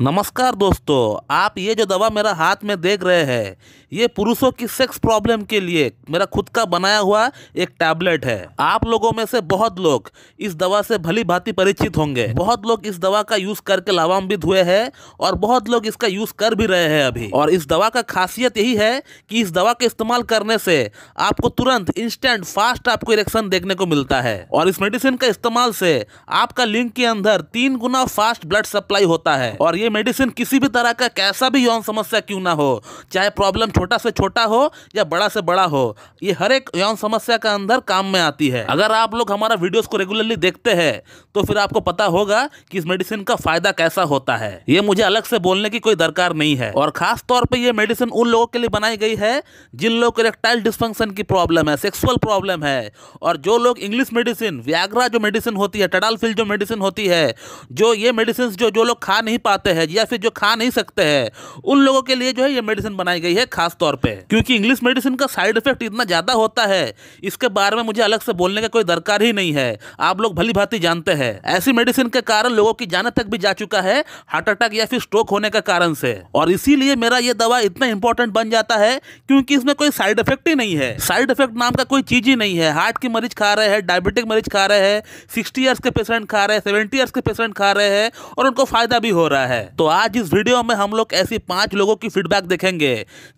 नमस्कार दोस्तों आप ये जो दवा मेरा हाथ में देख रहे हैं ये पुरुषों की सेक्स प्रॉब्लम के लिए मेरा खुद का बनाया हुआ एक टैबलेट है आप लोगों में से बहुत लोग इस दवा से भली भांति परिचित होंगे बहुत लोग इस दवा का यूज करके लाभान्वित हुए हैं और बहुत लोग इसका यूज कर भी रहे हैं अभी और इस दवा का खासियत यही है कि इस दवा का इस्तेमाल करने से आपको तुरंत इंस्टेंट फास्ट आपको इरेक्शन देखने को मिलता है और इस मेडिसिन का इस्तेमाल से आपका लिंग के अंदर तीन गुना फास्ट ब्लड सप्लाई होता है और ये ये मेडिसिन किसी भी तरह का कैसा भी यौन समस्या क्यों ना हो चाहे प्रॉब्लम छोटा से छोटा हो या बड़ा से बड़ा हो ये हर एक यौन समस्या का अंदर काम में आती है अगर आप लोग हमारा वीडियोस को रेगुलरली देखते हैं तो फिर आपको पता होगा कि इस मेडिसिन का फायदा कैसा होता है ये मुझे अलग से बोलने की कोई दरकार नहीं है और खास तौर पर यह मेडिसिन उन लोगों के लिए बनाई गई है जिन लोगों को रेक्टाइल डिस्फंक्शन की प्रॉब्लम है सेक्सुअल प्रॉब्लम है और जो लोग इंग्लिश मेडिसिन व्याग्रा जो मेडिसिन होती है टडालफिल जो मेडिसिन होती है जो ये मेडिसिन जो जो लोग खा नहीं पाते हैं या फिर जो खा नहीं सकते हैं उन लोगों के लिए जो है ये मेडिसिन बनाई गई है खास तौर पे क्योंकि इंग्लिश मेडिसिन का साइड इफेक्ट इतना ज़्यादा होता है इसके बारे में मुझे अलग से बोलने का कोई दरकार ही नहीं है आप लोग भली भांति जानते हैं ऐसी मेडिसिन के कारण लोगों की जान तक भी जा चुका है हार्ट अटैक या फिर स्ट्रोक होने के कारण से और इसीलिए मेरा ये दवा इतना इंपॉर्टेंट बन जाता है क्योंकि इसमें कोई साइड इफेक्ट ही नहीं है साइड इफेक्ट नाम का कोई चीज ही नहीं है हार्ट की मरीज खा रहे हैं डायबिटिक मरीज खा रहे हैं सिक्सटी ईयर्स के पेशेंट खा रहे हैं सेवेंटी ईयर्स के पेशेंट खा रहे हैं और उनको फायदा भी हो रहा है तो आज इस वीडियो में हम लोग ऐसी पांच लोगों की फीडबैक देखेंगे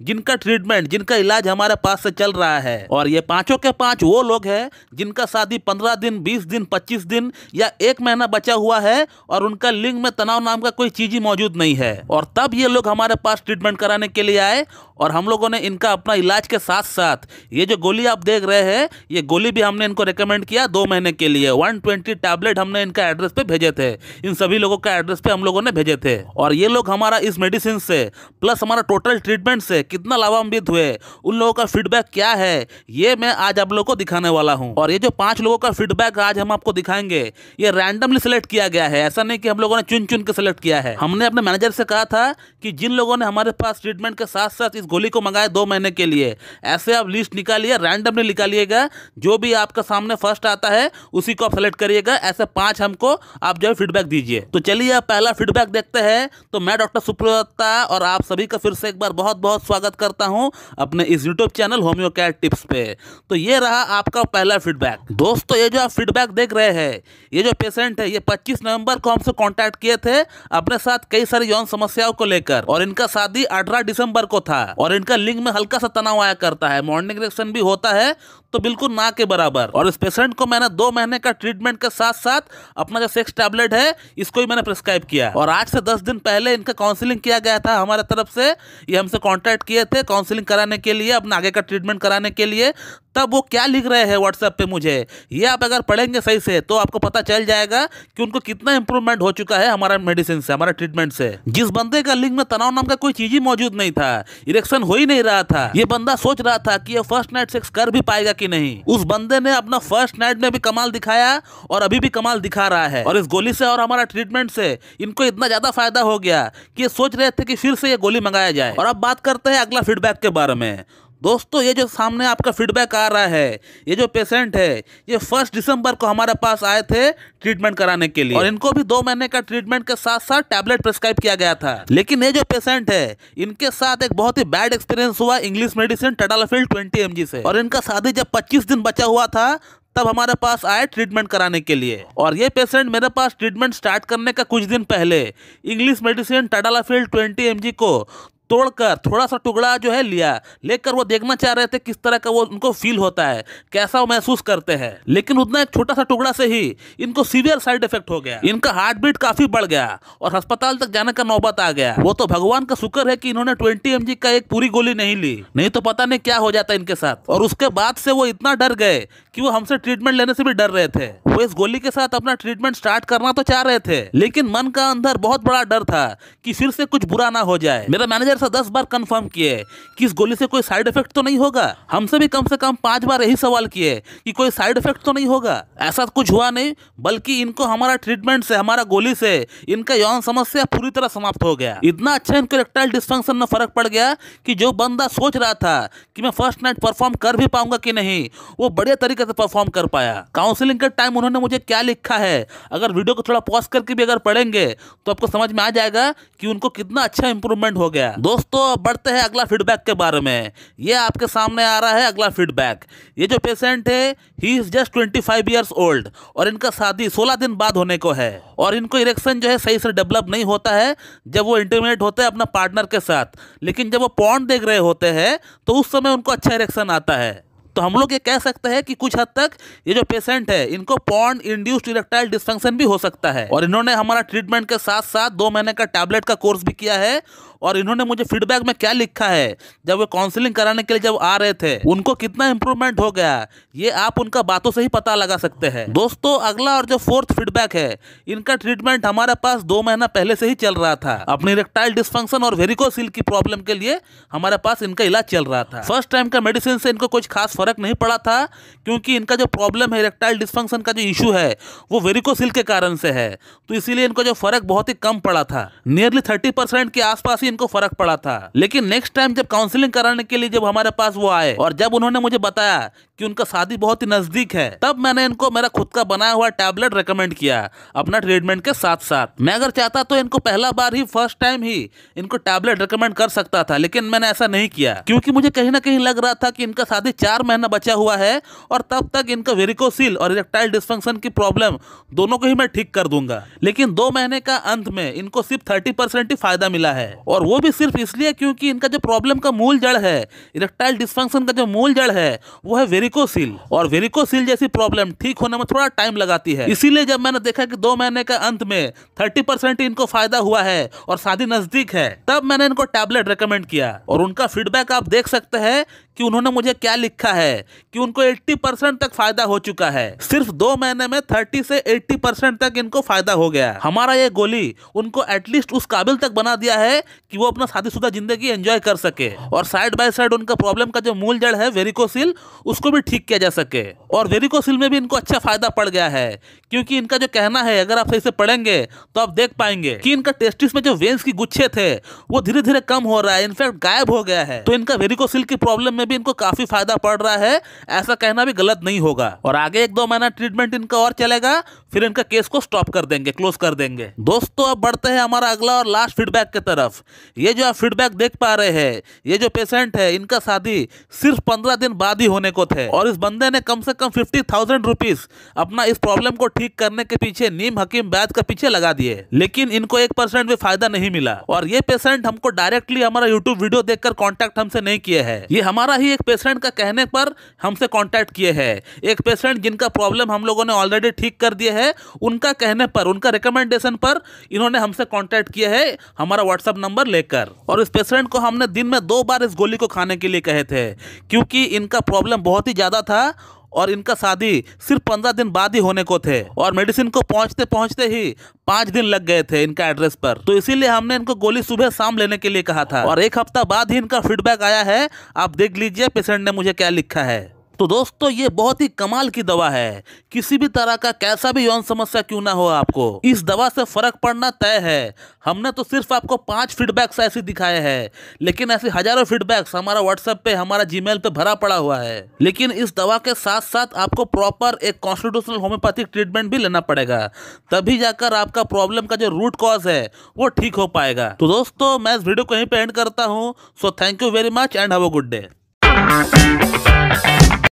जिनका ट्रीटमेंट जिनका इलाज हमारे पास से चल रहा है और ये पांचों के पांच वो लोग हैं जिनका शादी पंद्रह दिन बीस दिन पच्चीस दिन या एक महीना बचा हुआ है और उनका लिंग में तनाव नाम का कोई चीज ही मौजूद नहीं है और तब ये लोग हमारे पास ट्रीटमेंट कराने के लिए आए और हम लोगों ने इनका अपना इलाज के साथ साथ ये जो गोली आप देख रहे हैं ये गोली भी हमने इनको रिकमेंड किया दो महीने के लिए 120 टैबलेट हमने इनका एड्रेस पे भेजे थे इन सभी लोगों का एड्रेस पे हम लोगों ने भेजे थे और ये लोग हमारा इस मेडिसिन से प्लस हमारा टोटल ट्रीटमेंट से कितना लाभान्वित हुए उन लोगों का फीडबैक क्या है ये मैं आज आप लोगों को दिखाने वाला हूँ और ये जो पांच लोगों का फीडबैक आज हम आपको दिखाएंगे ये रैंडमली सिलेक्ट किया गया है ऐसा नहीं कि हम लोगों ने चुन चुन के सिलेक्ट किया है हमने अपने मैनेजर से कहा था कि जिन लोगों ने हमारे पास ट्रीटमेंट के साथ साथ इस गोली को मंगाया दो महीने के लिए ऐसे आप लिस्ट निकालिए रैंडमली निकालिएगा जो भी आपका सामने फर्स्ट आता है उसी को आप सेलेक्ट करिएगा ऐसे पांच हमको आप जो फीडबैक दीजिए तो चलिए आप पहला फीडबैक देखते हैं है तो मैं डॉक्टर सुप्रदत्ता और आप सभी का फिर से एक बार बहुत बहुत स्वागत करता हूं अपने इस यूट्यूब चैनल होम्यो टिप्स पे तो ये रहा आपका पहला फीडबैक दोस्तों ये जो आप फीडबैक देख रहे हैं ये जो पेशेंट है ये पच्चीस नवम्बर को हमसे कॉन्टैक्ट किए थे अपने साथ कई सारी यौन समस्याओं को लेकर और इनका शादी अठारह दिसंबर को था और इनका लिंग में हल्का सा तनाव आया करता है मॉर्निंग रिएक्शन भी होता है तो बिल्कुल ना के बराबर और इस पेशेंट को मैंने दो महीने का ट्रीटमेंट के साथ साथ अपना जो सेक्स टैबलेट है इसको ही मैंने प्रिस्क्राइब किया और आज से दस दस दिन पहले इनका काउंसलिंग किया गया था हमारे तरफ से ये हमसे कॉन्टैक्ट किए थे काउंसलिंग कराने के लिए अपना आगे का ट्रीटमेंट कराने के लिए तब वो क्या लिख रहे हैं व्हाट्सएप पे मुझे ये आप अगर पढ़ेंगे सही से तो आपको पता चल जाएगा कि उनको कितना इंप्रूवमेंट हो चुका है हमारा मेडिसिन से हमारा ट्रीटमेंट से जिस बंदे का लिंग में तनाव नाम का कोई चीज ही मौजूद नहीं था इलेक्शन हो ही नहीं रहा था ये बंदा सोच रहा था कि ये फर्स्ट नाइट सेक्स कर भी पाएगा कि नहीं उस बंदे ने अपना फर्स्ट नाइट में भी कमाल दिखाया और अभी भी कमाल दिखा रहा है और इस गोली से और हमारा ट्रीटमेंट से इनको इतना ज्यादा फायदा हो गया कि ये सोच रहे थे कि फिर से ये गोली मंगाया जाए और अब बात करते हैं अगला फीडबैक के बारे में दोस्तों ये जो सामने आपका फीडबैक आ रहा है ये जो पेशेंट है ये फर्स्ट दिसंबर को हमारे पास आए थे ट्रीटमेंट कराने के लिए और इनको भी दो महीने का ट्रीटमेंट के साथ साथ टैबलेट प्रेस्क्राइब किया गया था लेकिन ये जो पेशेंट है इनके साथ एक बहुत ही बैड एक्सपीरियंस हुआ English medicine tadalafil twenty M से और इनका शादी जब पच्चीस दिन बचा हुआ था तब हमारे पास आए ट्रीटमेंट कराने के लिए और ये पेशेंट मेरे पास ट्रीटमेंट स्टार्ट करने का कुछ दिन पहले English medicine tadalafil twenty M को तोड़कर थोड़ा सा टुकड़ा जो है लिया लेकर वो देखना चाह रहे थे किस तरह का वो उनको फील होता है कैसा वो महसूस करते हैं लेकिन उतना एक छोटा सा टुकड़ा से ही इनको सीवियर साइड इफेक्ट हो गया इनका हार्ट बीट काफी बढ़ गया और अस्पताल तक जाने का नौबत आ गया वो तो भगवान का शुक्र है की इन्होंने ट्वेंटी एम का एक पूरी गोली नहीं ली नहीं तो पता नहीं क्या हो जाता इनके साथ और उसके बाद से वो इतना डर गए की वो हमसे ट्रीटमेंट लेने से भी डर रहे थे वो इस गोली के साथ अपना ट्रीटमेंट स्टार्ट करना तो चाह रहे थे लेकिन मन का अंदर बहुत बड़ा डर था कि फिर से कुछ बुरा ना हो जाए मेरा मैनेजर पंद्रह से दस बार कंफर्म किए कि इस गोली से कोई साइड इफेक्ट तो नहीं होगा हमसे भी कम से कम पांच बार यही सवाल किए कि कोई साइड इफेक्ट तो नहीं होगा ऐसा तो कुछ हुआ नहीं बल्कि इनको हमारा ट्रीटमेंट से हमारा गोली से इनका यौन समस्या पूरी तरह समाप्त हो गया इतना अच्छा इनको इलेक्ट्राइल डिस्फंक्शन में फर्क पड़ गया कि जो बंदा सोच रहा था कि मैं फर्स्ट नाइट परफॉर्म कर भी पाऊंगा कि नहीं वो बढ़िया तरीके से परफॉर्म कर पाया काउंसिलिंग के टाइम उन्होंने मुझे क्या लिखा है अगर वीडियो को थोड़ा पॉज करके भी अगर पढ़ेंगे तो आपको समझ में आ जाएगा कि उनको कितना अच्छा इंप्रूवमेंट हो गया दोस्तों बढ़ते हैं अगला फीडबैक के बारे में ये आपके सामने आ रहा है अगला फीडबैक ये जो पेशेंट है he is just twenty five years old और इनका शादी सोलह दिन बाद होने को है और इनको इरेक्शन जो है सही से डेवलप नहीं होता है जब वो इंटरमीडिएट होते हैं अपना पार्टनर के साथ लेकिन जब वो पॉन्ड देख रहे होते हैं तो उस समय उनको अच्छा इरेक्शन आता है तो हम लोग ये कह सकते हैं कि कुछ हद तक ये जो पेशेंट है इनको पॉन्ड इंड्यूस्ड इरेक्टाइल डिस्फंक्शन भी हो सकता है और इन्होंने हमारा ट्रीटमेंट के साथ साथ दो महीने का टैबलेट का कोर्स भी किया है और इन्होंने मुझे फीडबैक में क्या लिखा है जब वे काउंसलिंग कराने के लिए जब आ रहे थे उनको कितना इम्प्रूवमेंट हो गया ये आप उनका बातों से ही पता लगा सकते हैं दोस्तों अगला और जो फोर्थ फीडबैक है इनका ट्रीटमेंट हमारे पास दो महीना पहले से ही चल रहा था अपनी रेक्टाइल डिस्फंक्शन और वेरिकोसिल की प्रॉब्लम के लिए हमारे पास इनका इलाज चल रहा था फर्स्ट टाइम का मेडिसिन से इनको कुछ खास फर्क नहीं पड़ा था क्योंकि इनका जो प्रॉब्लम है रेक्टाइल डिस्फंक्शन का जो इशू है वो वेरिकोसिल के कारण से है तो इसीलिए इनको जो फर्क बहुत ही कम पड़ा था नियरली थर्टी परसेंट के आसपास ही से इनको फर्क पड़ा था लेकिन नेक्स्ट टाइम जब काउंसलिंग कराने के लिए जब हमारे पास वो आए और जब उन्होंने मुझे बताया कि उनका शादी बहुत ही नजदीक है तब मैंने इनको मेरा खुद का बनाया हुआ टैबलेट रिकमेंड किया अपना ट्रीटमेंट के साथ साथ मैं अगर चाहता तो इनको पहला बार ही फर्स्ट टाइम ही इनको टैबलेट रिकमेंड कर सकता था लेकिन मैंने ऐसा नहीं किया क्योंकि मुझे कहीं ना कहीं लग रहा था कि इनका शादी चार महीना बचा हुआ है और तब तक इनका वेरिकोसिल और इरेक्टाइल डिस्फंक्शन की प्रॉब्लम दोनों को ही मैं ठीक कर दूंगा लेकिन दो महीने का अंत में इनको सिर्फ थर्टी परसेंट ही फायदा मिला है और और वो भी सिर्फ इसलिए क्योंकि इनका जो प्रॉब्लम का मूल जड़ है इलेक्ट्राइल डिस्फंक्शन का जो मूल जड़ है वो है वेरिकोसिल और वेरिकोसिल जैसी प्रॉब्लम ठीक होने में थोड़ा टाइम लगाती है इसीलिए जब मैंने देखा कि दो महीने के अंत में थर्टी परसेंट इनको फायदा हुआ है और शादी नजदीक है तब मैंने इनको टैबलेट रिकमेंड किया और उनका फीडबैक आप देख सकते हैं कि उन्होंने मुझे क्या लिखा है कि उनको 80 परसेंट तक फायदा हो चुका है सिर्फ दो महीने में 30 से 80 परसेंट तक इनको फायदा हो गया हमारा ये गोली उनको एटलीस्ट उस काबिल तक बना दिया है कि वो अपना शादीशुदा जिंदगी एंजॉय कर सके और साइड बाय साइड उनका प्रॉब्लम का जो मूल जड़ है वेरिकोसिल उसको भी ठीक किया जा सके और वेरिकोसिल में भी इनको अच्छा फायदा पड़ गया है क्योंकि इनका जो कहना है अगर आप सही से पढ़ेंगे तो आप देख पाएंगे कि इनका टेस्टिस में जो वेन्स की गुच्छे थे वो धीरे धीरे कम हो रहा है इनफैक्ट गायब हो गया है तो इनका वेरिकोसिल की प्रॉब्लम में भी इनको काफ़ी फ़ायदा पड़ रहा है ऐसा कहना भी गलत नहीं होगा और आगे एक दो महीना ट्रीटमेंट इनका और चलेगा फिर इनका केस को स्टॉप कर देंगे क्लोज कर देंगे दोस्तों अब बढ़ते हैं हमारा अगला और लास्ट फीडबैक की तरफ ये जो आप फीडबैक देख पा रहे हैं ये जो पेशेंट है इनका शादी सिर्फ पंद्रह दिन बाद ही होने को थे और इस बंदे ने कम से कम फिफ्टी थाउजेंड रुपीज अपना इस प्रॉब्लम को ठीक करने के पीछे नीम हकीम बैद का पीछे लगा दिए लेकिन इनको एक परसेंट भी फायदा नहीं मिला और ये पेशेंट हमको डायरेक्टली हमारा यूट्यूब वीडियो देख कॉन्टेक्ट हमसे नहीं किए है ये हमारा ही एक पेशेंट का कहने पर हमसे कॉन्टेक्ट किए है एक पेशेंट जिनका प्रॉब्लम हम लोगों ने ऑलरेडी ठीक कर दिया है है उनका कहने पर उनका रिकमेंडेशन पर इन्होंने हमसे कॉन्टैक्ट किया है हमारा व्हाट्सअप नंबर लेकर और इस पेशेंट को हमने दिन में दो बार इस गोली को खाने के लिए कहे थे क्योंकि इनका प्रॉब्लम बहुत ही ज़्यादा था और इनका शादी सिर्फ पंद्रह दिन बाद ही होने को थे और मेडिसिन को पहुंचते पहुंचते ही पाँच दिन लग गए थे इनका एड्रेस पर तो इसीलिए हमने इनको गोली सुबह शाम लेने के लिए कहा था और एक हफ्ता बाद ही इनका फीडबैक आया है आप देख लीजिए पेशेंट ने मुझे क्या लिखा है तो दोस्तों ये बहुत ही कमाल की दवा है किसी भी तरह का कैसा भी यौन समस्या क्यों ना हो आपको इस दवा से फर्क पड़ना तय है हमने तो सिर्फ आपको पांच फीडबैक्स ऐसे दिखाए हैं लेकिन ऐसे हजारों फीडबैक्स हमारा व्हाट्सएप पे हमारा जीमेल पे भरा पड़ा हुआ है लेकिन इस दवा के साथ साथ आपको प्रॉपर एक कॉन्स्टिट्यूशनल होम्योपैथिक ट्रीटमेंट भी लेना पड़ेगा तभी जाकर आपका प्रॉब्लम का जो रूट कॉज है वो ठीक हो पाएगा तो दोस्तों मैं इस वीडियो को यहीं पे एंड करता हूँ so thank you very much and have a good day